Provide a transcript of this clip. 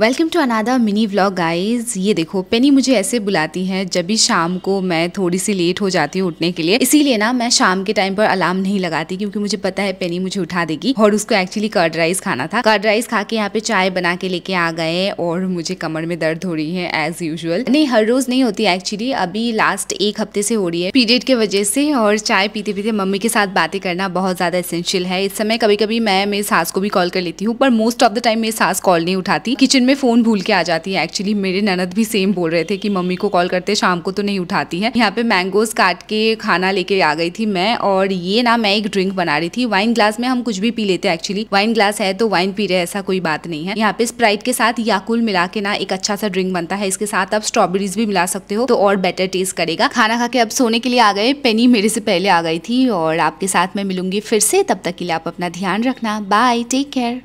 welcome to अनादा mini vlog guys ये देखो पेनी मुझे ऐसे बुलाती है जब भी शाम को मैं थोड़ी सी लेट हो जाती हूँ उठने के लिए इसीलिए ना मैं शाम के टाइम पर अलार्म नहीं लगाती क्योंकि मुझे पता है पेनी मुझे उठा देगी और उसको एक्चुअली कर्ड राइस खाना था कर्ड राइस खा के यहाँ पे चाय बना के लेके आ गए और मुझे कमर में दर्द हो रही है एज यूजल नहीं हर रोज नहीं होती एक्चुअली अभी लास्ट एक हफ्ते से हो रही है पीरियड की वजह से और चाय पीते पीते मम्मी के साथ बातें करना बहुत ज्यादा इसेंशियल है इस समय कभी कभी मैं मेरी सास को भी कॉल कर लेती हूँ पर मोस्ट ऑफ द टाइम मेरी सास कॉल नहीं उठाती किचन में फ़ोन भूल के आ जाती है एक्चुअली मेरे ननद भी सेम बोल रहे थे कि मम्मी को कॉल करते शाम को तो नहीं उठाती है यहाँ पे मैंगोज काट के खाना लेके आ गई थी मैं और ये ना मैं एक ड्रिंक बना रही थी वाइन ग्लास में हम कुछ भी पी लेते हैं एक्चुअली वाइन ग्लास है तो वाइन पी रहे ऐसा कोई बात नहीं है यहाँ पे स्प्राइट के साथ याकुल मिला के ना एक अच्छा सा ड्रिंक बनता है इसके साथ आप स्ट्रॉबेरीज भी मिला सकते हो तो और बेटर टेस्ट करेगा खाना खा के अब सोने के लिए आ गए पेनी मेरे से पहले आ गई थी और आपके साथ मैं मिलूंगी फिर से तब तक के लिए आप अपना ध्यान रखना बाय टेक केयर